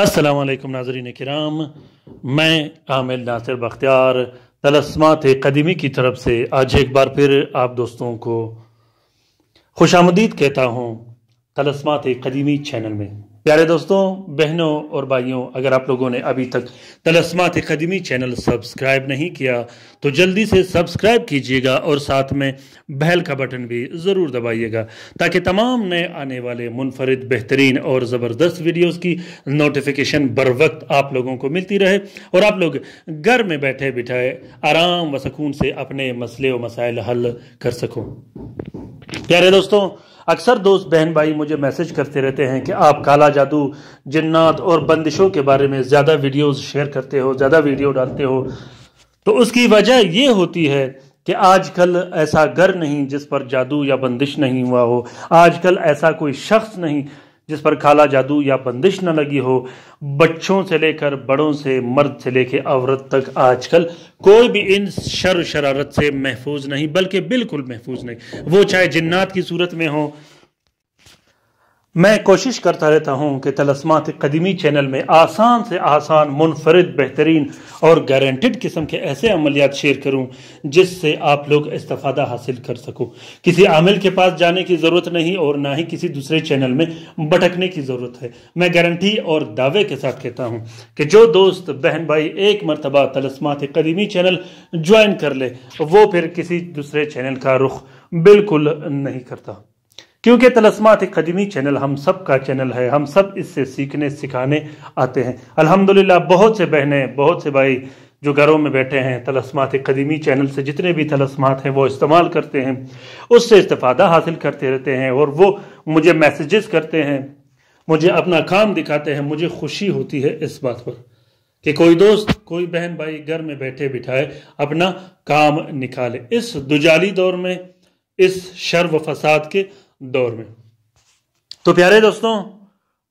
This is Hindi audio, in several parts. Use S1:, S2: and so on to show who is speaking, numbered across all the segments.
S1: असलकम नाजरीन कराम मैं आमिल नासिर बख्तियार तलस्मात कदीमी की तरफ से आज एक बार फिर आप दोस्तों को खुश कहता हूँ तलस्मात कदीमी चैनल में प्यारे दोस्तों बहनों और भाइयों अगर आप लोगों ने अभी तक तलस्मात कदमी चैनल सब्सक्राइब नहीं किया तो जल्दी से सब्सक्राइब कीजिएगा और साथ में बेल का बटन भी ज़रूर दबाइएगा ताकि तमाम नए आने वाले मुनफरद बेहतरीन और ज़बरदस्त वीडियोस की नोटिफिकेशन बर वक्त आप लोगों को मिलती रहे और आप लोग घर में बैठे बिठाए आराम व सकून से अपने मसले व मसाइल हल कर सकूँ प्यारे दोस्तों अक्सर दोस्त बहन भाई मुझे मैसेज करते रहते हैं कि आप काला जादू जिन्नात और बंदिशों के बारे में ज़्यादा वीडियोस शेयर करते हो ज़्यादा वीडियो डालते हो तो उसकी वजह ये होती है कि आजकल ऐसा घर नहीं जिस पर जादू या बंदिश नहीं हुआ हो आजकल ऐसा कोई शख्स नहीं जिस पर खाला जादू या बंदिश न लगी हो बच्चों से लेकर बड़ों से मर्द से लेकर औरत तक आजकल कोई भी इन शर शरारत से महफूज नहीं बल्कि बिल्कुल महफूज नहीं वो चाहे जिन्नात की सूरत में हो मैं कोशिश करता रहता हूं कि तलस्मात कदीमी चैनल में आसान से आसान मुनफरद बेहतरीन और गारंटेड किस्म के ऐसे अमलियात शेयर करूं जिससे आप लोग इस्तफ़ादा हासिल कर सको किसी आमिल के पास जाने की ज़रूरत नहीं और ना ही किसी दूसरे चैनल में भटकने की ज़रूरत है मैं गारंटी और दावे के साथ कहता हूँ कि जो दोस्त बहन भाई एक मरतबा तलस्मात कदीमी चैनल ज्वाइन कर ले वो फिर किसी दूसरे चैनल का रुख बिल्कुल नहीं करता क्योंकि तलस्मात कदीमी चैनल हम सब का चैनल है हम सब इससे सीखने सिखाने आते हैं अल्हम्दुलिल्लाह बहुत से बहनें बहुत से भाई जो घरों में बैठे हैं तलस्मात कदीमी चैनल से जितने भी तलस्मात हैं वो इस्तेमाल करते हैं उससे इस्तफ़ादा हासिल करते रहते हैं और वो मुझे मैसेजेस करते हैं मुझे अपना काम दिखाते हैं मुझे खुशी होती है इस बात पर कि कोई दोस्त कोई बहन भाई घर में बैठे बिठाए अपना काम निकाले इस दुजाली दौर में इस शर्व फसाद के दौर में तो प्यारे दोस्तों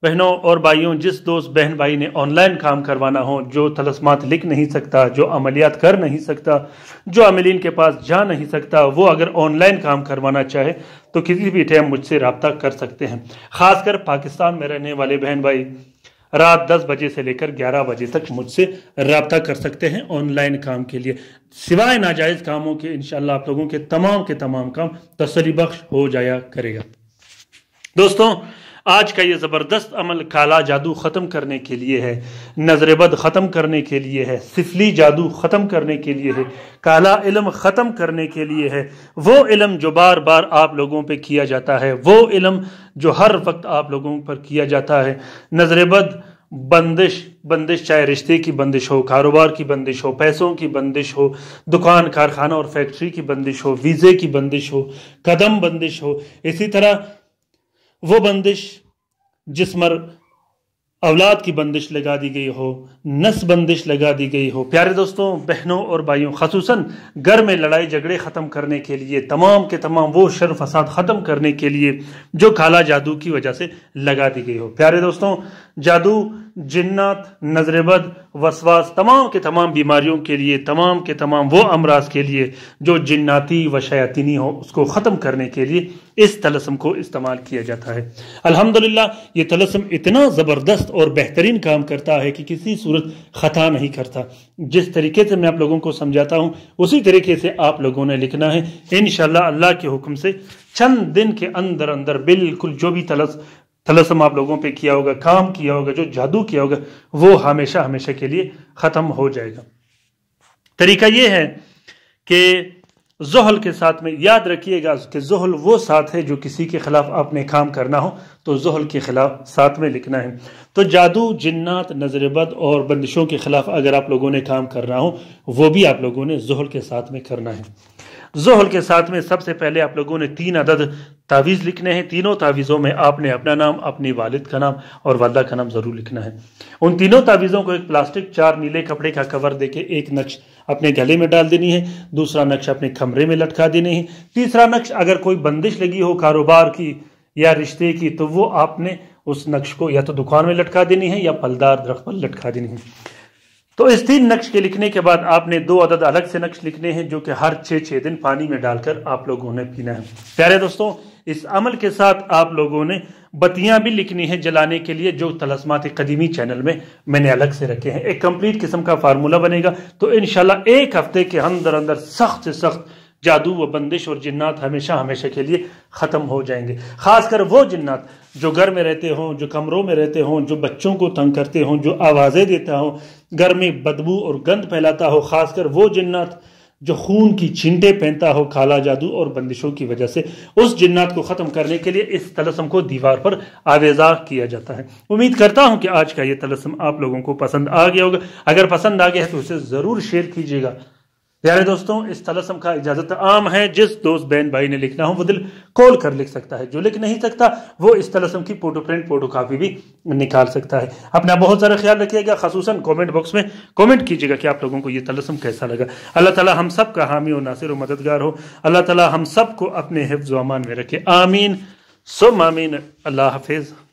S1: बहनों और भाइयों जिस दोस्त बहन भाई ने ऑनलाइन काम करवाना हो जो तलस्मात लिख नहीं सकता जो अमलियात कर नहीं सकता जो अमलिन के पास जा नहीं सकता वो अगर ऑनलाइन काम करवाना चाहे तो किसी भी टाइम मुझसे रबता कर सकते हैं ख़ासकर पाकिस्तान में रहने वाले बहन भाई रात 10 बजे से लेकर 11 बजे तक मुझसे रबता कर सकते हैं ऑनलाइन काम के लिए सिवाय नाजायज़ कामों के इन आप लोगों के तमाम के तमाम काम तसली बख्श हो जाया करेगा दोस्तों आज का ये ज़बरदस्त अमल काला जादू ख़त्म करने के लिए है नजर बद ख़त्म करने के लिए है सिफली जादू ख़त्म करने के लिए है काला इलम ख़त्म करने के लिए है वो इलम जो बार बार आप लोगों पर किया जाता है वो इलम जो हर वक्त आप लोगों पर किया जाता है नजर बद बंदिश बंदिश चाहे रिश्ते की बंदिश हो कारोबार की बंदिश हो पैसों की बंदिश हो दुकान कारखाना और फैक्ट्री की बंदिश हो वीज़े की बंदिश हो कदम बंदिश हो इसी तरह वो बंदिश जिस मर औलाद की बंदिश लगा दी गई हो नस बंदिश लगा दी गई हो प्यारे दोस्तों बहनों और भाइयों खसूस घर में लड़ाई झगड़े ख़त्म करने के लिए तमाम के तमाम वो शर फसाद ख़त्म करने के लिए जो काला जादू की वजह से लगा दी गई हो प्यारे दोस्तों जादू जिन्नात नजरबद वसवास तमाम के तमाम बीमारियों के लिए तमाम के तमाम वो अमराज के लिए जो जिन्नाती व शयातीनी हो उसको ख़त्म करने के लिए इस तलसम को इस्तेमाल किया जाता है अल्हम्दुलिल्लाह ये तलसम इतना ज़बरदस्त और बेहतरीन काम करता है कि किसी सूरत ख़ता नहीं करता जिस तरीके से मैं आप लोगों को समझाता हूँ उसी तरीके से आप लोगों ने लिखना है इन अल्लाह के हुक्म से चंद दिन के अंदर अंदर बिल्कुल जो भी तलस तलसम आप लोगों पे किया होगा काम किया होगा जो जादू किया होगा वो हमेशा हमेशा के लिए ख़त्म हो जाएगा तरीका ये है कि जहल के साथ में याद रखिएगा कि जहल वो साथ है जो किसी के खिलाफ आपने काम करना हो तो जोहल के खिलाफ साथ में लिखना है तो जादू जिन्नात नजरबद और बंदिशों के खिलाफ अगर आप लोगों ने काम करना हो वो भी आप लोगों ने जहल के साथ में करना है जोहल के साथ में सबसे पहले आप लोगों ने तीन अदद तावीज़ लिखने हैं तीनों तावीज़ों में आपने अपना नाम अपनी वालिद का नाम और वालदा का नाम ज़रूर लिखना है उन तीनों तावीज़ों को एक प्लास्टिक चार नीले कपड़े का कवर देके एक नक्श अपने गले में डाल देनी है दूसरा नक्श अपने कमरे में लटका देनी है तीसरा नक्श अगर कोई बंदिश लगी हो कारोबार की या रिश्ते की तो वो आपने उस नक्श को या तो दुकान में लटका देनी है या फलदार दरख्त पर लटका देनी है तो इस तीन नक्श के लिखने के बाद आपने दो अदद अलग से नक्श लिखने हैं जो कि हर छह छह दिन पानी में डालकर आप लोगों ने पीना है प्यारे दोस्तों इस अमल के साथ आप लोगों ने बतियां भी लिखनी है जलाने के लिए जो तलस्मात कदीमी चैनल में मैंने अलग से रखे हैं एक कंप्लीट किस्म का फार्मूला बनेगा तो इनशाला एक हफ्ते के अंदर अंदर सख्त से सख्त जादू व बंदिश और जिन्नात हमेशा हमेशा के लिए ख़त्म हो जाएंगे ख़ासकर वो जिन्नात जो घर में रहते हों जो कमरों में रहते हों जो बच्चों को तंग करते हों जो आवाज़ें देता हो घर में बदबू और गंद फैलाता हो ख़ासकर वो जिन्नात जो खून की चिंटे पहनता हो काला जादू और बंदिशों की वजह से उस जिन्नात को ख़त्म करने के लिए इस तलसम को दीवार पर आवेजा किया जाता है उम्मीद करता हूँ कि आज का ये तलसम आप लोगों को पसंद आ गया होगा अगर पसंद आ गया है तो उसे ज़रूर शेयर कीजिएगा प्यारे दोस्तों इस तलसम का इजाजत आम है जिस दोस्त बहन भाई ने लिखना हो वो दिल खोल कर लिख सकता है जो लिख नहीं सकता वो इस तलसम की फोटो प्रिंट फोटो कापी भी निकाल सकता है अपना बहुत सारा ख्याल रखिएगा खसूस कॉमेंट बॉक्स में कॉमेंट कीजिएगा कि आप लोगों को ये तलसम कैसा लगा अल्लाह ताला हम सब का हामी और नासिर और मददगार हो अल्लाह ताला हम सब को अपने हिफ्ज अमान में रखे आमीन सो मामीन अल्लाह हाफिज़